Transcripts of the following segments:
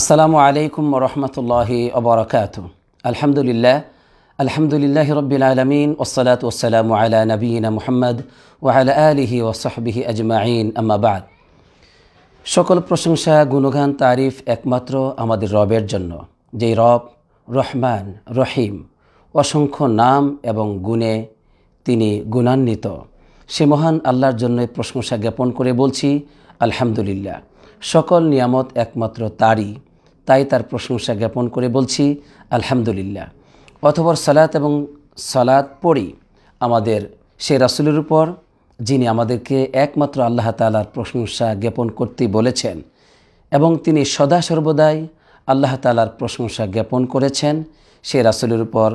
আসসালামু আলাইকুম রহমতুল্লাহি অবরাকাত আলহামদুলিল্লাহ আলহামদুলিল্লাহ রবিল আলমিন ওসলাত ওসালাম আলা নবীন মোহাম্মদ ওয়ালা আলিহি ওসহবিহি আজমাইন আমাবাদ সকল প্রশংসা গুণগান তারিফ একমাত্র আমাদের রবের জন্য যেই রব রহমান রহিম অসংখ্য নাম এবং গুণে তিনি গুণান্বিত সে মহান আল্লাহর জন্য প্রশংসা জ্ঞাপন করে বলছি আলহামদুলিল্লাহ সকল নিয়ামত একমাত্র তারই তাই তার প্রশংসা জ্ঞাপন করে বলছি আলহামদুলিল্লাহ অথবা সালাত এবং সালাত পড়ি আমাদের সেই রাসুলের উপর যিনি আমাদেরকে একমাত্র আল্লাহ তালার প্রশংসা জ্ঞাপন করতে বলেছেন এবং তিনি সদা সর্বদাই আল্লাহ তালার প্রশংসা জ্ঞাপন করেছেন সেই রাসুলের উপর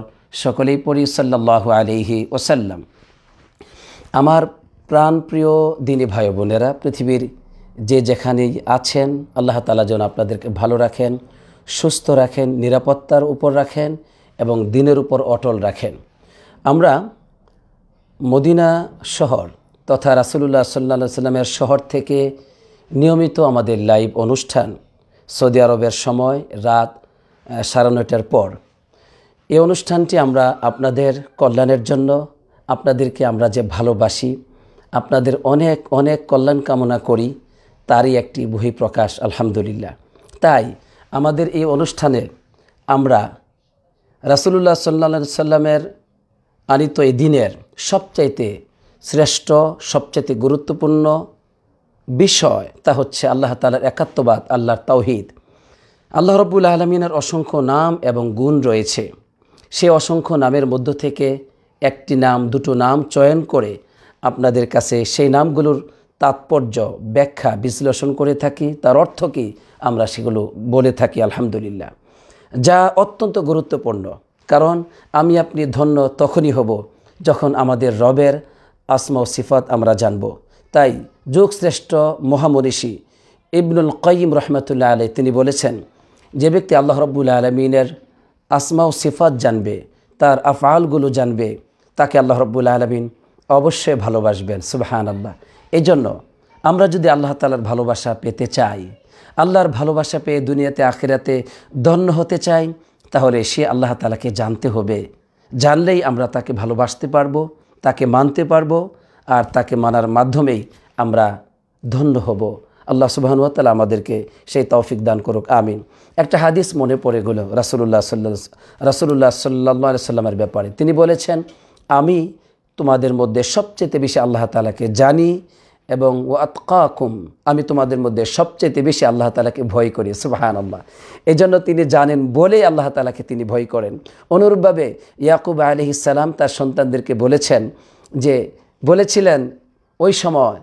সকলেই পড়ি সাল্লাহ আলিহি ওসাল্লাম আমার প্রাণপ্রিয় দিনী ভাই বোনেরা পৃথিবীর যে যেখানেই আছেন আল্লাহ তালা যেন আপনাদেরকে ভালো রাখেন সুস্থ রাখেন নিরাপত্তার উপর রাখেন এবং দিনের উপর অটল রাখেন আমরা মদিনা শহর তথা রাসুলুল্লাহ সাল্লা সাল্লামের শহর থেকে নিয়মিত আমাদের লাইভ অনুষ্ঠান সৌদি আরবের সময় রাত সাড়ে নয়টার পর এই অনুষ্ঠানটি আমরা আপনাদের কল্যাণের জন্য আপনাদেরকে আমরা যে ভালোবাসি আপনাদের অনেক অনেক কল্যাণ কামনা করি তারই একটি বহিঃপ্রকাশ আলহামদুলিল্লাহ তাই আমাদের এই অনুষ্ঠানে আমরা রাসুলুল্লাহ সাল্লা সাল্লামের আনিত এই দিনের সবচাইতে শ্রেষ্ঠ সবচাইতে গুরুত্বপূর্ণ বিষয় তা হচ্ছে আল্লাহ তালার একাত্মবাদ আল্লাহর তাওহিদ আল্লাহ রব্বুল আলমিনের অসংখ্য নাম এবং গুণ রয়েছে সে অসংখ্য নামের মধ্য থেকে একটি নাম দুটো নাম চয়ন করে আপনাদের কাছে সেই নামগুলোর তাৎপর্য ব্যাখ্যা বিশ্লেষণ করে থাকি তার অর্থ কি আমরা সেগুলো বলে থাকি আলহামদুলিল্লাহ যা অত্যন্ত গুরুত্বপূর্ণ কারণ আমি আপনি ধন্য তখনই হব যখন আমাদের রবের আসমা সিফাত আমরা জানব তাই শ্রেষ্ঠ মহামনীষী ইবনুল কয়িম রহমতুল্লাহ আলী তিনি বলেছেন যে ব্যক্তি আল্লাহ রব্বুল আলমিনের আসমা ও সিফাত জানবে তার আফআলগুলো জানবে তাকে আল্লাহ রব্বুল আলমিন অবশ্যই ভালোবাসবেন সুবাহান আল্লাহ এজন্য আমরা যদি আল্লাহ তালার ভালোবাসা পেতে চাই আল্লাহর ভালোবাসা পেয়ে দুনিয়াতে আখেরাতে ধন্য হতে চাই তাহলে সে আল্লাহ তালাকে জানতে হবে জানলেই আমরা তাকে ভালোবাসতে পারবো তাকে মানতে পারবো আর তাকে মানার মাধ্যমেই আমরা ধন্য হব আল্লাহ তালা আমাদেরকে সেই তৌফিক দান করুক আমিন একটা হাদিস মনে পড়ে গেল রাসুলুল্লাহ সাল্লা রাসুলুল্লাহ সাল্লা সাল্লামের ব্যাপারে তিনি বলেছেন আমি তোমাদের মধ্যে সবচেয়ে বেশি আল্লাহ তালাকে জানি এবং ও আতকাকুম আমি তোমাদের মধ্যে সবচেয়ে বেশি আল্লাহ তালাকে ভয় করি সুবাহান আল্লাহ এই জন্য তিনি জানেন বলেই আল্লাহ তালাকে তিনি ভয় করেন অনুরূপভাবে ইয়াকুব আলি ইসালাম তার সন্তানদেরকে বলেছেন যে বলেছিলেন ওই সময়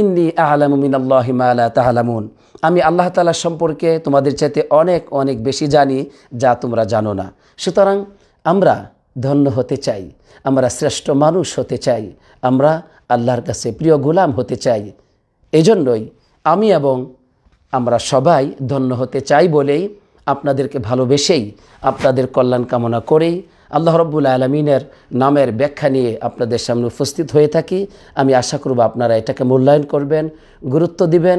ইন্দি আহলামুমিন আল্লাহ আল্লাহ তাহলামুন আমি আল্লাহ তালা সম্পর্কে তোমাদের চাইতে অনেক অনেক বেশি জানি যা তোমরা জানো না সুতরাং আমরা ধন্য হতে চাই আমরা শ্রেষ্ঠ মানুষ হতে চাই আমরা আল্লাহর কাছে প্রিয় গোলাম হতে চাই এজন্যই আমি এবং আমরা সবাই ধন্য হতে চাই বলেই আপনাদেরকে ভালোবেসেই আপনাদের কল্যাণ কামনা করেই আল্লাহ রব্বুল আলমিনের নামের ব্যাখ্যা নিয়ে আপনাদের সামনে উপস্থিত হয়ে থাকি আমি আশা করব আপনারা এটাকে মূল্যায়ন করবেন গুরুত্ব দিবেন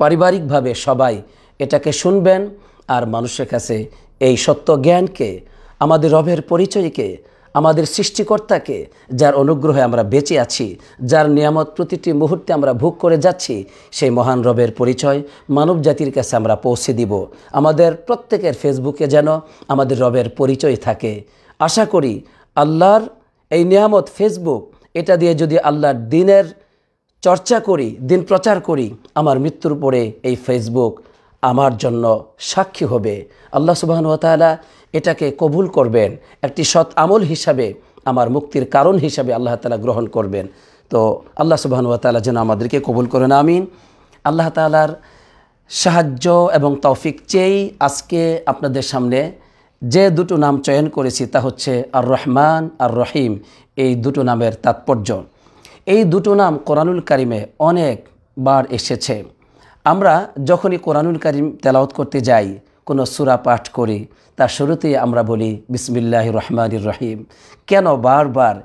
পারিবারিকভাবে সবাই এটাকে শুনবেন আর মানুষের কাছে এই সত্য জ্ঞানকে আমাদের রবের পরিচয়কে আমাদের সৃষ্টিকর্তাকে যার অনুগ্রহে আমরা বেঁচে আছি যার নিয়ামত প্রতিটি মুহূর্তে আমরা ভোগ করে যাচ্ছি সেই মহান রবের পরিচয় মানব জাতির কাছে আমরা পৌঁছে দিব আমাদের প্রত্যেকের ফেসবুকে যেন আমাদের রবের পরিচয় থাকে আশা করি আল্লাহর এই নিয়ামত ফেসবুক এটা দিয়ে যদি আল্লাহর দিনের চর্চা করি দিন প্রচার করি আমার মৃত্যুর পরে এই ফেসবুক আমার জন্য সাক্ষী হবে আল্লাহ সুবাহনতালা এটাকে কবুল করবেন একটি সৎ আমল হিসাবে আমার মুক্তির কারণ হিসাবে আল্লাহ তালা গ্রহণ করবেন তো আল্লাহ সুবাহনতালা যেন আমাদেরকে কবুল করেন আমিন আল্লাহ তালার সাহায্য এবং তৌফিক চেয়েই আজকে আপনাদের সামনে যে দুটো নাম চয়ন করেছি তা হচ্ছে আর রহমান আর রহিম এই দুটো নামের তাৎপর্য এই দুটো নাম কোরআনুল কারিমে অনেকবার এসেছে আমরা যখনই কোরআনুল করিম তেলাওত করতে যাই কোনো সুরা পাঠ করি তার শুরুতেই আমরা বলি বিসমিল্লাহ রহমানুর রহিম কেন বারবার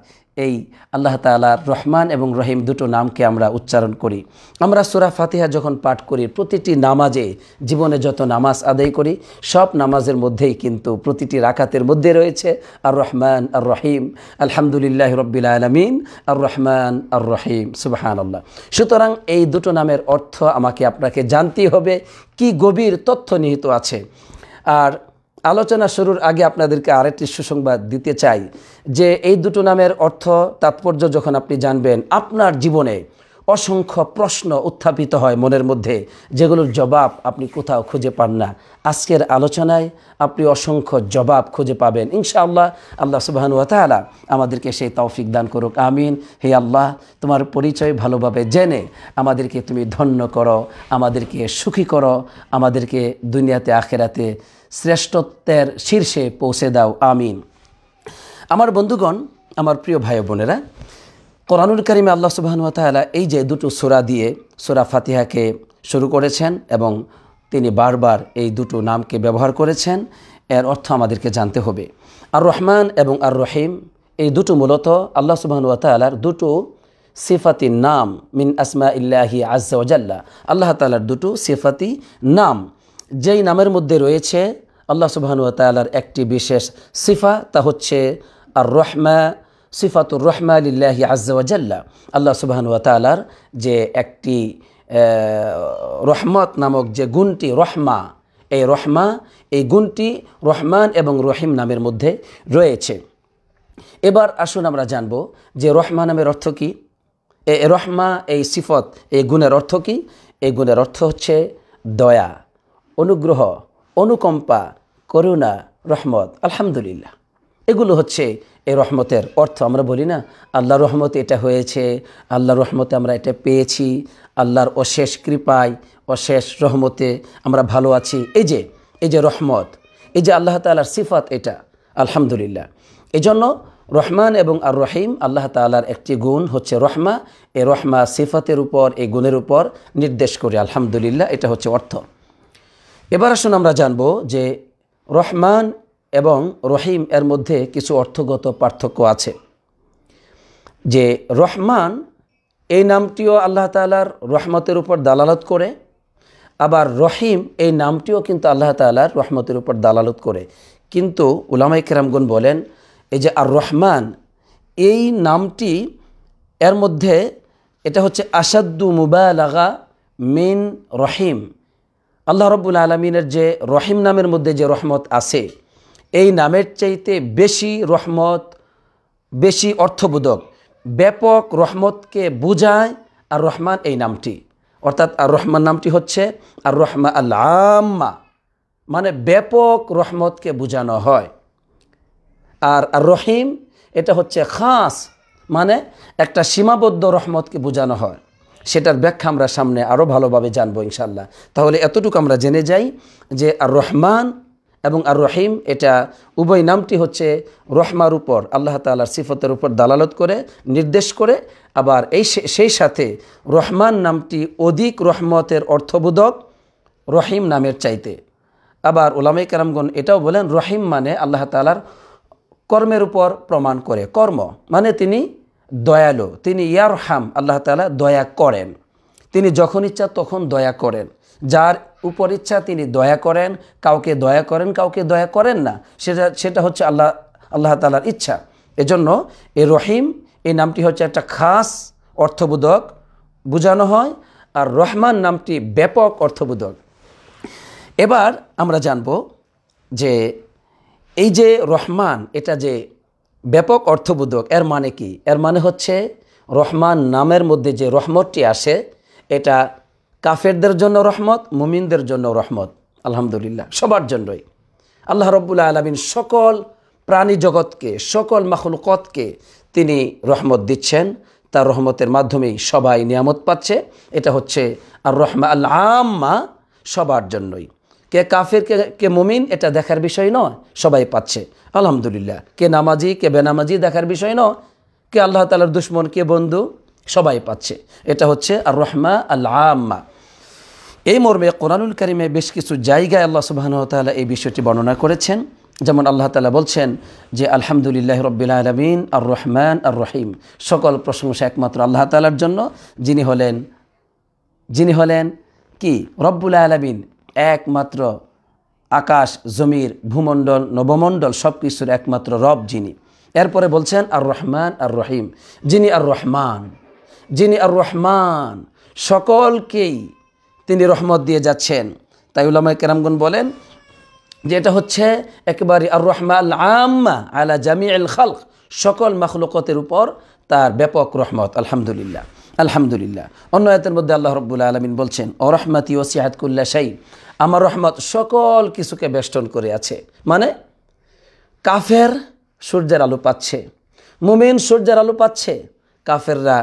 এই আল্লাহ তালার রহমান এবং রহিম দুটো নামকে আমরা উচ্চারণ করি আমরা সুরা ফাতিহা যখন পাঠ করি প্রতিটি নামাজে জীবনে যত নামাজ আদায় করি সব নামাজের মধ্যেই কিন্তু প্রতিটি রাখাতের মধ্যে রয়েছে আর রহমান আর রহিম আলহামদুলিল্লাহ রব্বিল আলমিন আর রহমান আর রহিম সুবাহান আল্লাহ সুতরাং এই দুটো নামের অর্থ আমাকে আপনাকে জানতেই হবে কি গভীর তথ্য নিহিত আছে আর আলোচনা শুরুর আগে আপনাদেরকে আরেকটি সুসংবাদ দিতে চাই যে এই দুটো নামের অর্থ তাৎপর্য যখন আপনি জানবেন আপনার জীবনে অসংখ্য প্রশ্ন উত্থাপিত হয় মনের মধ্যে যেগুলোর জবাব আপনি কোথাও খুঁজে পান না আজকের আলোচনায় আপনি অসংখ্য জবাব খুঁজে পাবেন ইনশাআল্লাহ আল্লাহ সুবাহানুয়াতালা আমাদেরকে সেই তৌফিক দান করুক আমিন হে আল্লাহ তোমার পরিচয় ভালোভাবে জেনে আমাদেরকে তুমি ধন্য করো আমাদেরকে সুখী করো আমাদেরকে দুনিয়াতে আখেরাতে শ্রেষ্ঠত্বের শীর্ষে পৌঁছে দাও আমিন আমার বন্ধুগণ আমার প্রিয় ভাই বোনেরা কোরআনুল করিমে আল্লাহ সুবাহনতালা এই যে দুটো সোরা দিয়ে সোরা ফাতিহাকে শুরু করেছেন এবং তিনি বারবার এই দুটো নামকে ব্যবহার করেছেন এর অর্থ আমাদেরকে জানতে হবে আর রহমান এবং আর রহিম এই দুটো মূলত আল্লাহ সুবাহনতালার দুটো সিফাতি নাম মিন আসমা ইল্লাহি আজ্লা আল্লাহ তালার দুটো সিফাতি নাম যেই নামের মধ্যে রয়েছে আল্লাহ সুবাহানুতালার একটি বিশেষ সিফা তা হচ্ছে আর রহমা সিফাতুর রহমা আলিল্লাহি আজ্জাল্লা আল্লাহ সুবাহানুতালার যে একটি রহমত নামক যে গুণটি রহমা এই রহমা এই গুণটি রহমান এবং রহিম নামের মধ্যে রয়েছে এবার আসুন আমরা জানব যে রহমা নামের অর্থ কী এ রহমা এই সিফত এই গুণের অর্থ কী এই গুণের অর্থ হচ্ছে দয়া অনুগ্রহ অনুকম্পা করুণা রহমত আলহামদুলিল্লাহ এগুলো হচ্ছে এই রহমতের অর্থ আমরা বলি না আল্লাহ রহমত এটা হয়েছে আল্লাহ রহমতে আমরা এটা পেয়েছি আল্লাহর অশেষ কৃপায় অশেষ রহমতে আমরা ভালো আছি এই যে এই যে রহমত এই যে আল্লাহ তালার সিফাত এটা আলহামদুলিল্লাহ এজন্য রহমান এবং আর রহিম আল্লাহ তালার একটি গুণ হচ্ছে রহমা এ রহমা সিফাতের উপর এই গুণের উপর নির্দেশ করে আলহামদুলিল্লাহ এটা হচ্ছে অর্থ এবার আসুন আমরা জানব যে রহমান এবং রহিম এর মধ্যে কিছু অর্থগত পার্থক্য আছে যে রহমান এই নামটিও আল্লাহ তালার রহমতের উপর দালালত করে আবার রহিম এই নামটিও কিন্তু আল্লাহ তালার রহমতের উপর দালালত করে কিন্তু উলামাই কেরামগুন বলেন এই যে আর রহমান এই নামটি এর মধ্যে এটা হচ্ছে আসাদ্দু মুবায়লাগা মিন রহিম আল্লাহ রব্বুল আলমিনের যে রহিম নামের মধ্যে যে রহমত আছে এই নামের চাইতে বেশি রহমত বেশি অর্থবোধক ব্যাপক রহমতকে বুঝায় আর রহমান এই নামটি অর্থাৎ আর রহমান নামটি হচ্ছে আর রহমা আল্লাম্মা মানে ব্যাপক রহমতকে বোঝানো হয় আর আর রহিম এটা হচ্ছে খাস মানে একটা সীমাবদ্ধ রহমতকে বোঝানো হয় সেটার ব্যাখ্যা আমরা সামনে আরও ভালোভাবে জানবো ইনশাল্লাহ তাহলে এতটুকু আমরা জেনে যাই যে আর রহমান এবং আর রহিম এটা উভয় নামটি হচ্ছে রহমার উপর আল্লাহ তালার সিফতের উপর দালালত করে নির্দেশ করে আবার এই সেই সাথে রহমান নামটি অধিক রহমতের অর্থবোধক রহিম নামের চাইতে আবার ওলামাই কালামগণ এটাও বলেন রহিম মানে আল্লাহ তালার কর্মের উপর প্রমাণ করে কর্ম মানে তিনি দয়ালু তিনি ইয়ারহাম আল্লাহ তালা দয়া করেন তিনি যখন ইচ্ছা তখন দয়া করেন যার উপর ইচ্ছা তিনি দয়া করেন কাউকে দয়া করেন কাউকে দয়া করেন না সেটা সেটা হচ্ছে আল্লাহ আল্লাহ তালার ইচ্ছা এজন্য এ রহিম এই নামটি হচ্ছে একটা খাস অর্থবোধক বোঝানো হয় আর রহমান নামটি ব্যাপক অর্থবোধক এবার আমরা জানব যে এই যে রহমান এটা যে ব্যাপক অর্থবোধক এর মানে কি এর মানে হচ্ছে রহমান নামের মধ্যে যে রহমতটি আসে এটা কাফেরদের জন্য রহমত মুমিনদের জন্য রহমত আলহামদুলিল্লাহ সবার জন্যই আল্লাহ রব্বুল্লা আলমিন সকল প্রাণী জগৎকে সকল মাখলুকতকে তিনি রহমত দিচ্ছেন তার রহমতের মাধ্যমেই সবাই নিয়ামত পাচ্ছে এটা হচ্ছে আর রহমা আল্লা আম্মা সবার জন্যই কে কাফের কে কে মুমিন এটা দেখার বিষয় নয় সবাই পাচ্ছে আলহামদুলিল্লাহ কে নামাজি কে বেনামাজি দেখার বিষয় নয় কে আল্লাহ তালার দুশ্মন কে বন্ধু সবাই পাচ্ছে এটা হচ্ছে আর রহমা আল্লাহ এই মর্মে কোরআনুল করিমে বেশ কিছু জায়গায় আল্লাহ তালা এই বিষয়টি বর্ণনা করেছেন যেমন আল্লাহ তালা বলছেন যে আলহামদুলিল্লাহ রব্বিল্লা আলমিন আর রহমান আর রহিম সকল প্রশংসা একমাত্র আল্লাহ তালার জন্য যিনি হলেন যিনি হলেন কি রব্বুল আলমিন একমাত্র আকাশ জমির ভূমণ্ডল নবমণ্ডল সব কিছুর একমাত্র রব যিনি এরপরে বলছেন আর রহমান আর রহিম যিনি আর রহমান যিনি আর রহমান সকলকেই তিনি রহমত দিয়ে যাচ্ছেন তাই উলামায় কেরামগুন বলেন যে এটা হচ্ছে একেবারে আর রহমান আম্মা আলা জামি আল খাল সকল মখলকতের উপর তার ব্যাপক রহমত আলহামদুলিল্লাহ আলহামদুলিল্লাহ অন্য আয়াতের মধ্যে আল্লাহ রবুল্লা আলমিন বলছেন ও রহমাতি ও সিহাতকুল্লা সাই আমার রহমত সকল কিছুকে বেষ্টন করে আছে মানে কাফের সূর্যের আলো পাচ্ছে মুমিন সূর্যের আলো পাচ্ছে কাফেররা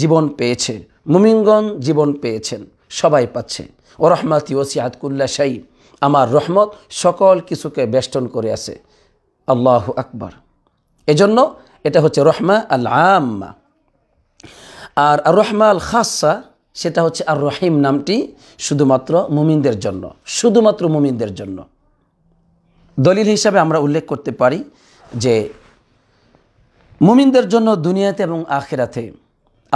জীবন পেয়েছে মুমিনগণ জীবন পেয়েছেন সবাই পাচ্ছে ও রহমাতি ওসিয়াত কুল্লা শাহী আমার রহমত সকল কিছুকে বেষ্টন করে আছে আল্লাহ আকবর এজন্য এটা হচ্ছে রহমা আল আম্মা আর রহমা আল খাসা সেটা হচ্ছে আর রহিম নামটি শুধুমাত্র মুমিনদের জন্য শুধুমাত্র মুমিনদের জন্য দলিল হিসাবে আমরা উল্লেখ করতে পারি যে মুমিনদের জন্য দুনিয়াতে এবং আখেরাতে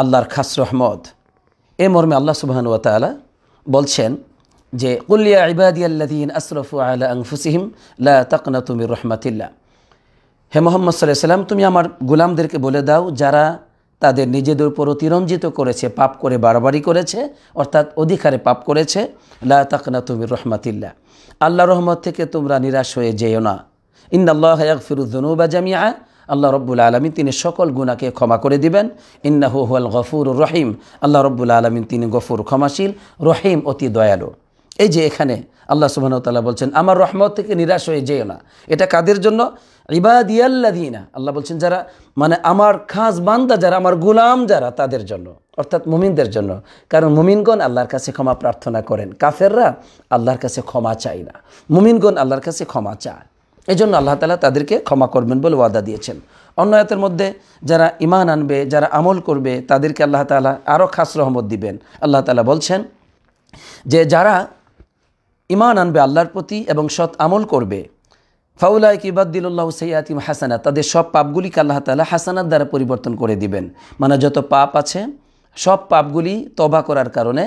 আল্লাহর খাস রহমদ এ মর্মে আল্লাহ সুবাহন ওয়াতালা বলছেন যে কুল্লিয়া ইবাদিয়াল্লাদিন আসরফু আল্লাহ আংফুসিহিম লা তাকনা তুমি রহমাতিল্লা হে মোহাম্মদ সাল্লাহ সাল্লাম তুমি আমার গুলামদেরকে বলে দাও যারা তাদের নিজেদের উপর অতিরঞ্জিত করেছে পাপ করে বাড়াবাড়ি করেছে অর্থাৎ অধিকারে পাপ করেছে লা তাকনা তুমির রহমাতিল্লা আল্লাহ রহমত থেকে তোমরা নিরাশ হয়ে যেও না ইন্দাল্লাহ ফিরুদ্দনুবা জামিয়া আল্লাহ রব্বুল আলমিন তিনি সকল গুণাকে ক্ষমা করে দিবেন ইন্না হুয়াল গফুর রহিম আল্লাহ রব্বুল আলমিন তিনি গফুর ক্ষমাশীল রহিম অতি দয়ালু এই যে এখানে আল্লাহ সুবাহতাল্লাহ বলছেন আমার রহমত থেকে নিরাশ হয়ে যেও না এটা কাদের জন্য ইবাদিয়াল্লাদিনা আল্লাহ বলছেন যারা মানে আমার খাস বান্দা যারা আমার গুলাম যারা তাদের জন্য অর্থাৎ মুমিনদের জন্য কারণ মুমিনগণ আল্লাহর কাছে ক্ষমা প্রার্থনা করেন কাফেররা আল্লাহর কাছে ক্ষমা চায় না মুমিনগণ আল্লাহর কাছে ক্ষমা চায় এই জন্য আল্লাহ তালা তাদেরকে ক্ষমা করবেন বলে ওয়াদা দিয়েছেন অন্য মধ্যে যারা ইমান আনবে যারা আমল করবে তাদেরকে আল্লাহ তালা আরও খাস রহমত দিবেন আল্লাহ তালা বলছেন যে যারা ইমান আনবে আল্লাহর প্রতি এবং সৎ আমল করবে ফাউলাই কিবাদ্দিল্লাহ সৈয়াতিম হাসানা তাদের সব পাপগুলিকে আল্লাহ তালা হাসানার দ্বারা পরিবর্তন করে দিবেন মানে যত পাপ আছে সব পাপগুলি তবা করার কারণে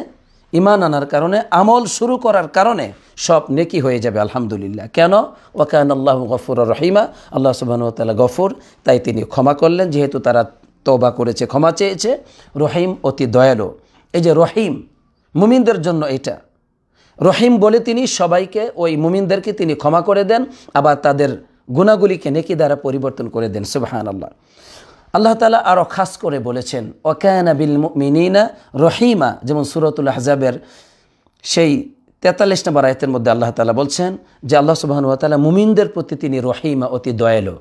ইমান আনার কারণে আমল শুরু করার কারণে সব নেকি হয়ে যাবে আলহামদুলিল্লাহ কেন ওয়াকান আল্লাহ গফর রহিমা আল্লাহ সুবাহতাল্লাহ গফর তাই তিনি ক্ষমা করলেন যেহেতু তারা তবা করেছে ক্ষমা চেয়েছে রহিম অতি দয়ালু এই যে রহিম মুমিনদের জন্য এটা রহিম বলে তিনি সবাইকে ওই মুমিনদেরকে তিনি ক্ষমা করে দেন আবার তাদের গুণাগুলিকে নেকি দ্বারা পরিবর্তন করে দেন সুবাহান আল্লাহ আল্লাহ তালা আরও খাস করে বলেছেন ওকায়না বিল মিনিনা রহিমা যেমন সুরতুল হাজাবের সেই তেতাল্লিশ নম্বর আয়তের মধ্যে আল্লাহ তালা বলছেন যে আল্লাহ সুবাহন তালা মুমিনদের প্রতি তিনি রহিমা অতি দয়ালু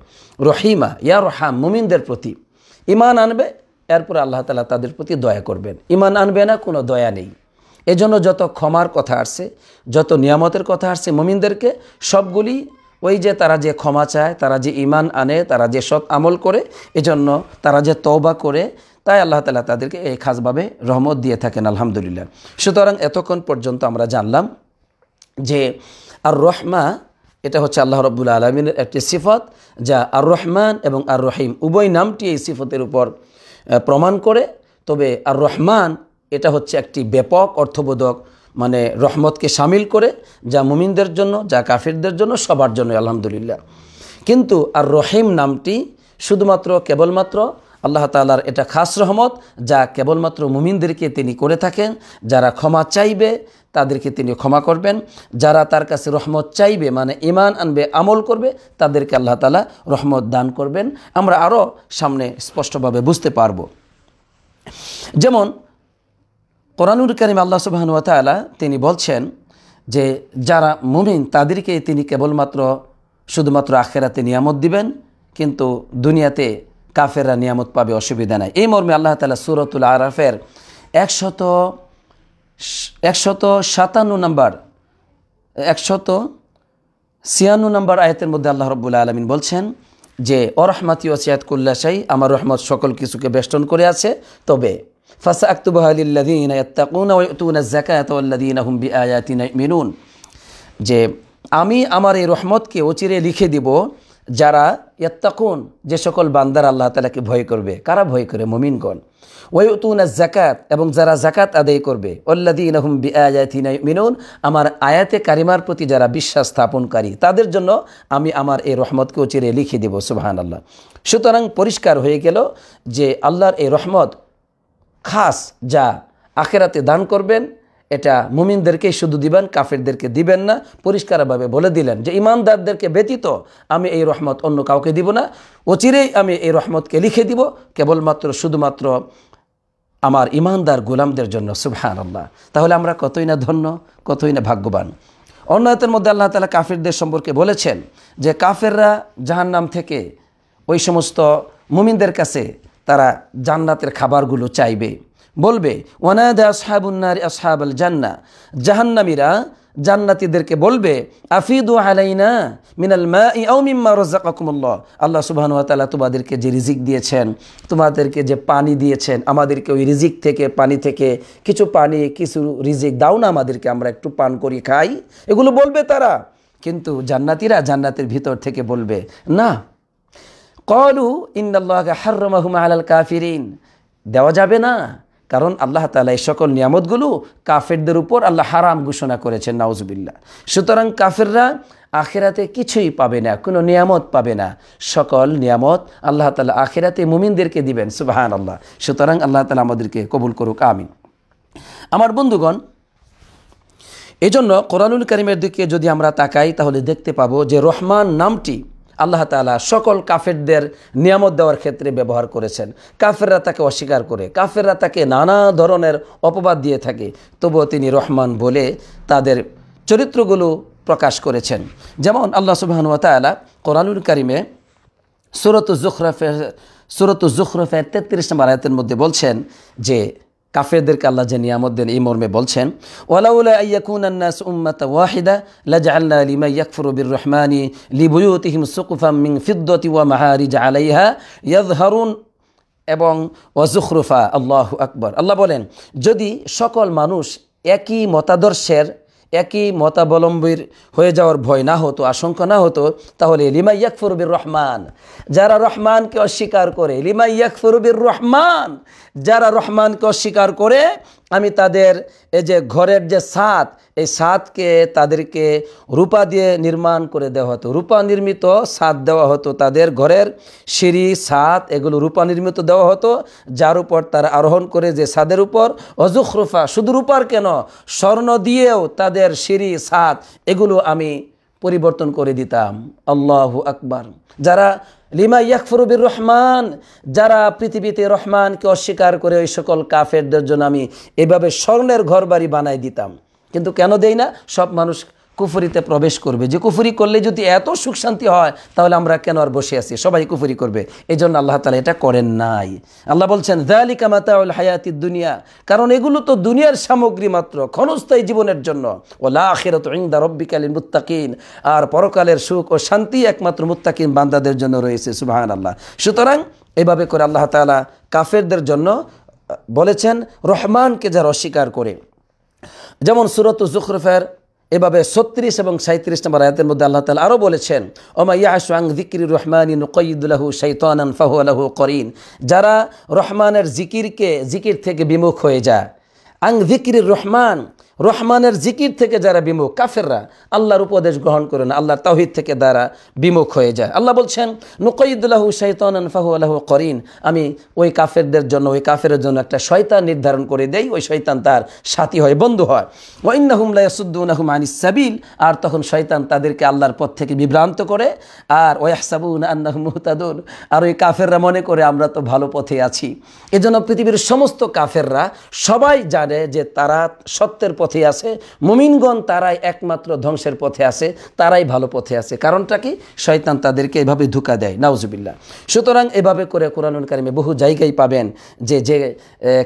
রহিমা ইয়া রহাম মুমিনদের প্রতি ইমান আনবে এরপর আল্লাহ তালা তাদের প্রতি দয়া করবেন ইমান আনবে না কোনো দয়া নেই এজন্য যত ক্ষমার কথা আসছে যত নিয়ামতের কথা আসছে মমিনদেরকে সবগুলি ওই যে তারা যে ক্ষমা চায় তারা যে ইমান আনে তারা যে সৎ আমল করে এজন্য তারা যে তওবা করে তাই আল্লাহ তালা তাদেরকে এই খাসভাবে রহমত দিয়ে থাকেন আলহামদুলিল্লাহ সুতরাং এতক্ষণ পর্যন্ত আমরা জানলাম যে আর রহমা এটা হচ্ছে আল্লাহ রব্বুল আলমিনের একটি সিফত যা আর রহমান এবং আর রহিম উভয় নামটি এই সিফতের উপর প্রমাণ করে তবে আর রহমান এটা হচ্ছে একটি ব্যাপক অর্থবোধক মানে রহমতকে সামিল করে যা মুমিনদের জন্য যা কাফিরদের জন্য সবার জন্য আলহামদুলিল্লাহ কিন্তু আর রহিম নামটি শুধুমাত্র কেবলমাত্র আল্লাহ তালার এটা খাস রহমত যা কেবলমাত্র মুমিনদেরকে তিনি করে থাকেন যারা ক্ষমা চাইবে তাদেরকে তিনি ক্ষমা করবেন যারা তার কাছে রহমত চাইবে মানে ইমান আনবে আমল করবে তাদেরকে আল্লাহ তালা রহমত দান করবেন আমরা আরও সামনে স্পষ্টভাবে বুঝতে পারব যেমন কোরআনুর করিম আল্লাহ সুবাহনুয়ালা তিনি বলছেন যে যারা মুমিন তাদেরকে তিনি কেবলমাত্র শুধুমাত্র আখেরাতে নিয়ামত দিবেন কিন্তু দুনিয়াতে কাফেররা নিয়ামত পাবে অসুবিধা নাই এই মর্মে আল্লাহ তালা সুরতুল আরাফের একশত একশত সাতান্ন নম্বর একশত ছিয়ান্ন নম্বর আয়তের মধ্যে আল্লাহ রব্বুল আলমিন বলছেন যে অরহমাতি ওসিয়াত কুল্লা সাই আমার রহমত সকল কিছুকে বেষ্টন করে আছে তবে ফাসাকুবাহ আলিল্লাদিন ইয়াত্তাকুনাজ্জাকাতাল্লাদিন হুম বিআয়াতিন মিনুন যে আমি আমার এই রহমতকে অচিরে লিখে দিব যারা ইয়াত্তাকুন যে সকল বান্দার আল্লাহ তালাকে ভয় করবে কারা ভয় করে মমিনগণ ওয়ুতুনা জাকাত এবং যারা জাকাত আদায় করবে অল্লাদিন হুম নাই মিনুন আমার আয়াতে কারিমার প্রতি যারা বিশ্বাস স্থাপনকারী তাদের জন্য আমি আমার এই রহমতকে অচিরে লিখে দিব সুবাহান আল্লাহ সুতরাং পরিষ্কার হয়ে গেল যে আল্লাহর এই রহমত খাস যা আখেরাতে দান করবেন এটা মুমিনদেরকেই শুধু দিবেন কাফেরদেরকে দিবেন না পরিষ্কারভাবে বলে দিলেন যে ইমানদারদেরকে ব্যতীত আমি এই রহমত অন্য কাউকে দিব না অচিরেই আমি এই রহমতকে লিখে দিব কেবলমাত্র শুধুমাত্র আমার ইমানদার গোলামদের জন্য সুবহান আল্লাহ তাহলে আমরা কতই না ধন্য কতই না ভাগ্যবান অন্যায়তের মধ্যে আল্লাহ তালা কাফেরদের সম্পর্কে বলেছেন যে কাফেররা জাহান্নাম থেকে ওই সমস্ত মুমিনদের কাছে তারা জান্নাতের খাবারগুলো চাইবে বলবে ওয়ানাদা আসহাবুন্নার আসহাব আল জান্না জাহান্নামীরা জান্নাতিদেরকে বলবে আফিদু আলাইনা মিনাল মা ইউ মিম্মা রোজাকুমুল্লাহ আল্লাহ ওয়া তাআলা তোমাদেরকে যে রিজিক দিয়েছেন তোমাদেরকে যে পানি দিয়েছেন আমাদেরকে ওই রিজিক থেকে পানি থেকে কিছু পানি কিছু রিজিক দাও না আমাদেরকে আমরা একটু পান করি খাই এগুলো বলবে তারা কিন্তু জান্নাতিরা জান্নাতের ভিতর থেকে বলবে না কলু ইন্দাল্লাহকে হার্রমাহুমা আলাল কাফিরিন দেওয়া যাবে না কারণ আল্লাহ তালা এই সকল নিয়ামতগুলো কাফেরদের উপর আল্লাহ হারাম ঘোষণা করেছেন নাউজবিল্লা সুতরাং কাফেররা আখেরাতে কিছুই পাবে না কোনো নিয়ামত পাবে না সকল নিয়ামত আল্লাহ তালা আখেরাতে মুমিনদেরকে দিবেন সুবাহান আল্লাহ সুতরাং আল্লাহ তালা আমাদেরকে কবুল করুক আমিন আমার বন্ধুগণ এজন্য কোরআনুল করিমের দিকে যদি আমরা তাকাই তাহলে দেখতে পাবো যে রহমান নামটি আল্লাহ তালা সকল কাফেরদের নিয়ামত দেওয়ার ক্ষেত্রে ব্যবহার করেছেন কাফেররা তাকে অস্বীকার করে কাফেররা তাকে নানা ধরনের অপবাদ দিয়ে থাকে তবুও তিনি রহমান বলে তাদের চরিত্রগুলো প্রকাশ করেছেন যেমন আল্লাহ সুবাহনতালা কোরআনুল কারিমে সুরত জুখরফে সুরত জুখরফে তেত্রিশ নম্বর আয়তের মধ্যে বলছেন যে কাফেরদেরকে আল্লাহ যে নিয়ামত দেন এই মর্মে বলছেন ওয়ালাউলা ইয়াকুন ওয়াহিদা লিবুয়ুতিহিম আলাইহা এবং ওয়াজুখরুফা আল্লাহ আকবর আল্লাহ বলেন যদি সকল মানুষ একই মতাদর্শের একই মতাবলম্বীর হয়ে যাওয়ার ভয় না হতো আশঙ্কা না হতো তাহলে লিমা ইয়াকফরুবির রহমান যারা রহমানকে অস্বীকার করে লিমা ইয়াকফরুবির রহমান যারা রহমানকে অস্বীকার করে আমি তাদের এই যে ঘরের যে সাত এই সাতকে তাদেরকে রূপা দিয়ে নির্মাণ করে দেওয়া হতো রূপা নির্মিত সাত দেওয়া হতো তাদের ঘরের সিঁড়ি সাত এগুলো রূপা নির্মিত দেওয়া হতো যার উপর তারা আরোহণ করে যে সাদের উপর রূপা শুধু রূপার কেন স্বর্ণ দিয়েও তাদের সিঁড়ি সাত এগুলো আমি পরিবর্তন করে দিতাম আল্লাহ আকবার যারা লিমা ইয়াকফরুবির রহমান যারা পৃথিবীতে রহমানকে অস্বীকার করে ওই সকল কাফেরদের জন্য আমি এভাবে স্বর্ণের ঘর বানাই দিতাম কিন্তু কেন দেই না সব মানুষ কুফুরিতে প্রবেশ করবে যে কুফুরি করলে যদি এত সুখ শান্তি হয় তাহলে আমরা কেন আর বসে আছি সবাই কুফুরি করবে এই জন্য আল্লাহ তালা এটা করেন নাই আল্লাহ বলছেন দালিকা মাতাউল হায়াতি দুনিয়া কারণ এগুলো তো দুনিয়ার সামগ্রী মাত্র ক্ষণস্থায়ী জীবনের জন্য ও লাখেরত ইংদা রব্বিকালীন মুত্তাকিন আর পরকালের সুখ ও শান্তি একমাত্র মুত্তাকিন বান্দাদের জন্য রয়েছে সুবাহান আল্লাহ সুতরাং এভাবে করে আল্লাহ তালা কাফেরদের জন্য বলেছেন রহমানকে যারা অস্বীকার করে যেমন সুরত জুখরফের এভাবে ছত্রিশ এবং সাঁত্রিশ নম্বর আয়াতের মধ্যে আল্লাহ তালা আরও বলেছেন ওমা ইয়াহসাং জিকির রহমানী নকইদুল্লাহু শৈতানান ফাহু আলাহু করিন যারা রহমানের জিকিরকে জিকির থেকে বিমুখ হয়ে যায় আং জিকির রহমান রহমানের জিকির থেকে যারা বিমুখ কাফেররা আল্লাহর উপদেশ গ্রহণ করে না আল্লাহর তাহিদ থেকে দ্বারা বিমুখ হয়ে যায় আল্লাহ বলছেন নুকইদুল্লাহু শৈতন ফাহু আল্লাহ করিন আমি ওই কাফেরদের জন্য ওই কাফের জন্য একটা শয়তান নির্ধারণ করে দেই ওই শয়তান তার সাথী হয় বন্ধু হয় ওইন্নাহুমলাইসুদ্দুনাহুম আনিস সাবিল আর তখন শয়তান তাদেরকে আল্লাহর পথ থেকে বিভ্রান্ত করে আর ওয়াহসাবুন আন্নাহ মুহতাদুন আর ওই কাফেররা মনে করে আমরা তো ভালো পথে আছি এজন্য পৃথিবীর সমস্ত কাফেররা সবাই জানে যে তারা সত্যের পথে আছে মুমিনগণ তারাই একমাত্র ধ্বংসের পথে আছে তারাই ভালো পথে আছে কারণটা কি শয়তান তাদেরকে এভাবে ধোকা দেয় নাউজুবিল্লা সুতরাং এভাবে করে কোরআনুল কারিমে বহু জায়গায় পাবেন যে যে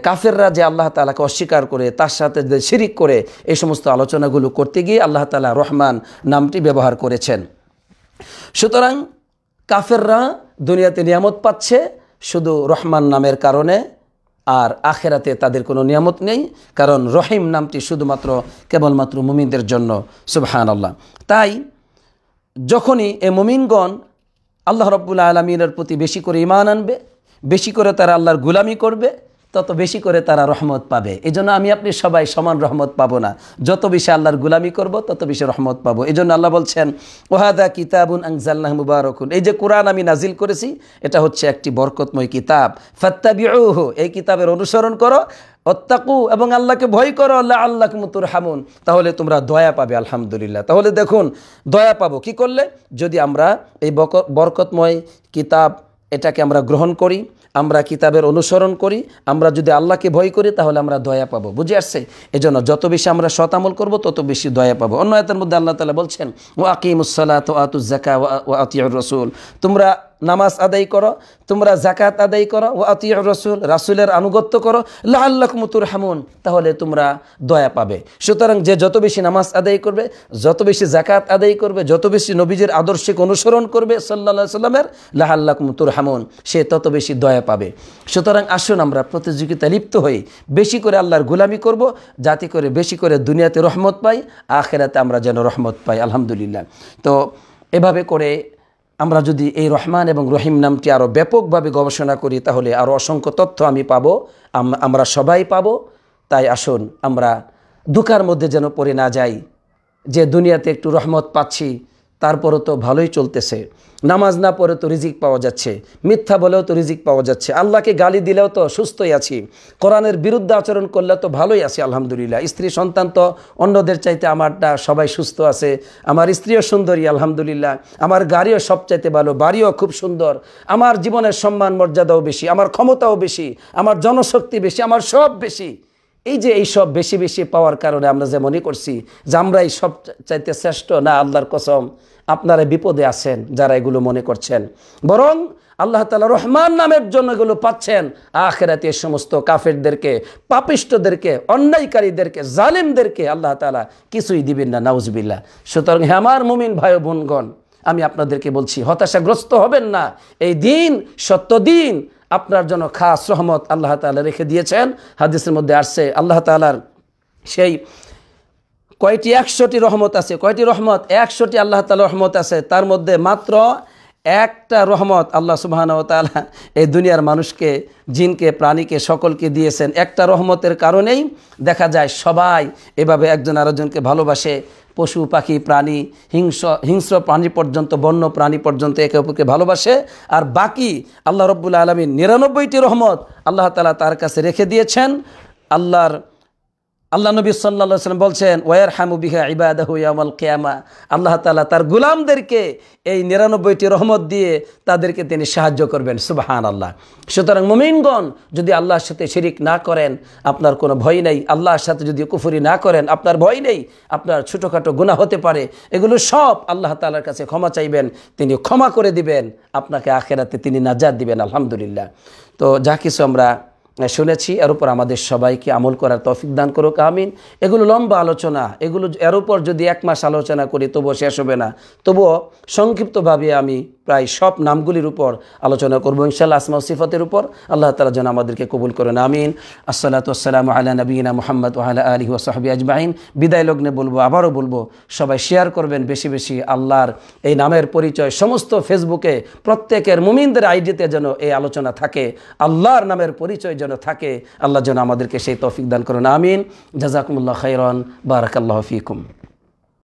কাফেররা যে আল্লাহ তালাকে অস্বীকার করে তার সাথে যে শিরিক করে এই সমস্ত আলোচনাগুলো করতে গিয়ে আল্লাহ তালা রহমান নামটি ব্যবহার করেছেন সুতরাং কাফেররা দুনিয়াতে নিয়ামত পাচ্ছে শুধু রহমান নামের কারণে আর আখেরাতে তাদের কোনো নিয়ামত নেই কারণ রহিম নামটি শুধুমাত্র কেবলমাত্র মুমিনদের জন্য সুবহান আল্লাহ তাই যখনই এ মুমিনগণ আল্লাহ রব্বুল আলমিনের প্রতি বেশি করে ইমান আনবে বেশি করে তারা আল্লাহর গুলামি করবে তত বেশি করে তারা রহমত পাবে এজন্য আমি আপনি সবাই সমান রহমত পাবো না যত বেশি আল্লাহর গুলামি করব তত বেশি রহমত পাবো এই জন্য আল্লাহ বলছেন ওহাদা কিতাবুন আংজাল্লাহ মুবারকুন এই যে কোরআন আমি নাজিল করেছি এটা হচ্ছে একটি বরকতময় কিতাব ফাত্তাবিউহ এই কিতাবের অনুসরণ করো অত্তাকু এবং আল্লাহকে ভয় করো আল্লাহ আল্লাহ মুতুর হামুন তাহলে তোমরা দয়া পাবে আলহামদুলিল্লাহ তাহলে দেখুন দয়া পাবো কি করলে যদি আমরা এই বরকতময় কিতাব এটাকে আমরা গ্রহণ করি আমরা কিতাবের অনুসরণ করি আমরা যদি আল্লাহকে ভয় করি তাহলে আমরা দয়া পাবো বুঝে আসছে এজন্য যত বেশি আমরা সতামল করব তত বেশি দয়া পাবো অন্য এতের মধ্যে আল্লাহ তালা বলছেন ও আকিমুসাল্লাহ তো আতুজ্জাকা ও আতিউর রসুল তোমরা নামাজ আদায় করো তোমরা জাকাত আদায় করো ও আতি রসুল রাসুলের আনুগত্য করো লাল্লাহ মুতুর হামুন তাহলে তোমরা দয়া পাবে সুতরাং যে যত বেশি নামাজ আদায় করবে যত বেশি জাকাত আদায় করবে যত বেশি নবীজের আদর্শিক অনুসরণ করবে সাল্লা সাল্লামের লাহাল্লাহ মুতুর হামুন সে তত বেশি দয়া পাবে সুতরাং আসুন আমরা প্রতিযোগিতা লিপ্ত হই বেশি করে আল্লাহর গুলামি করব যাতে করে বেশি করে দুনিয়াতে রহমত পাই আখেরাতে আমরা যেন রহমত পাই আলহামদুলিল্লাহ তো এভাবে করে আমরা যদি এই রহমান এবং রহিম নামটি আরও ব্যাপকভাবে গবেষণা করি তাহলে আরও অসংখ্য তথ্য আমি পাবো আমরা সবাই পাবো তাই আসুন আমরা দুকার মধ্যে যেন পড়ে না যাই যে দুনিয়াতে একটু রহমত পাচ্ছি তারপরও তো ভালোই চলতেছে নামাজ না পড়ে তো রিজিক পাওয়া যাচ্ছে মিথ্যা বলেও তো রিজিক পাওয়া যাচ্ছে আল্লাহকে গালি দিলেও তো সুস্থই আছি কোরআনের বিরুদ্ধে আচরণ করলে তো ভালোই আছি আলহামদুলিল্লাহ স্ত্রী সন্তান তো অন্যদের চাইতে আমারটা সবাই সুস্থ আছে আমার স্ত্রীও সুন্দরী আলহামদুলিল্লাহ আমার গাড়িও সবচাইতে ভালো বাড়িও খুব সুন্দর আমার জীবনের সম্মান মর্যাদাও বেশি আমার ক্ষমতাও বেশি আমার জনশক্তি বেশি আমার সব বেশি এই যে এই সব বেশি বেশি পাওয়ার কারণে আমরা যে মনে করছি যে আমরা এই সব চাইতে শ্রেষ্ঠ না আল্লাহর কসম আপনারা বিপদে আছেন যারা এগুলো মনে করছেন বরং আল্লাহ তালা রহমান নামের জন্য এগুলো পাচ্ছেন আখেরাতে সমস্ত কাফেরদেরকে পাপিষ্টদেরকে অন্যায়কারীদেরকে জালিমদেরকে আল্লাহ তালা কিছুই দিবেন না নাউজবিল্লা সুতরাং হ্যাঁ আমার মুমিন ভাই বোনগণ আমি আপনাদেরকে বলছি হতাশাগ্রস্ত হবেন না এই দিন সত্য দিন আপনার জন্য খাস রহমত আল্লাহ তালা রেখে দিয়েছেন হাদিসের মধ্যে আসছে আল্লাহ তালার সেই কয়টি একশোটি রহমত আছে কয়টি রহমত একশোটি আল্লাহ তালা রহমত আছে তার মধ্যে মাত্র একটা রহমত আল্লাহ সুবাহানাও তালা এই দুনিয়ার মানুষকে জিনকে প্রাণীকে সকলকে দিয়েছেন একটা রহমতের কারণেই দেখা যায় সবাই এভাবে একজন আরেকজনকে ভালোবাসে পশু পাখি প্রাণী হিংস হিংস্র প্রাণী পর্যন্ত বন্য প্রাণী পর্যন্ত একে অপরকে ভালোবাসে আর বাকি আল্লাহ রব্বুল আলমী নিরানব্বইটি রহমত আল্লাহ তালা তার কাছে রেখে দিয়েছেন আল্লাহর আল্লাহ নবী সাল্লা সাল্লাম বলছেন ওয়ার হামু বিহা হুয়ামাল কেয়ামা আল্লাহ তালা তার গুলামদেরকে এই নিরানব্বইটি রহমত দিয়ে তাদেরকে তিনি সাহায্য করবেন সুবাহান আল্লাহ সুতরাং মুমিনগণ যদি আল্লাহর সাথে শিরিক না করেন আপনার কোনো ভয় নেই আল্লাহর সাথে যদি কুফুরি না করেন আপনার ভয় নেই আপনার ছোটোখাটো গুণা হতে পারে এগুলো সব আল্লাহ তালার কাছে ক্ষমা চাইবেন তিনি ক্ষমা করে দিবেন আপনাকে আখেরাতে তিনি নাজাদ দিবেন আলহামদুলিল্লাহ তো যা কিছু আমরা হ্যাঁ, শুনেছি এর উপর আমাদের সবাইকে আমল করার তফিক দান করুক আমিন এগুলো লম্বা আলোচনা এগুলো এর উপর যদি এক মাস আলোচনা করি তবুও শেষ হবে না তবুও সংক্ষিপ্তভাবে আমি প্রায় সব নামগুলির উপর আলোচনা করবো ইনশাল্লাহ আসমা সিফাতের উপর আল্লাহ তালা যেন আমাদেরকে কবুল করেন আমিন আসসালাতু আসসালাম আলা নবীনা মোহাম্মদ ওহালা আলী সাহাবি আজমাহিন বিদায় লগ্নে বলবো আবারও বলবো সবাই শেয়ার করবেন বেশি বেশি আল্লাহর এই নামের পরিচয় সমস্ত ফেসবুকে প্রত্যেকের মুমিনদের আইডিতে যেন এই আলোচনা থাকে আল্লাহর নামের পরিচয় যেন থাকে আল্লাহ যেন আমাদেরকে সেই তৌফিক দান করুন আমিন জাজাকুমুল্লাহ খাইরন বারাকাল্লাহ ফিকুম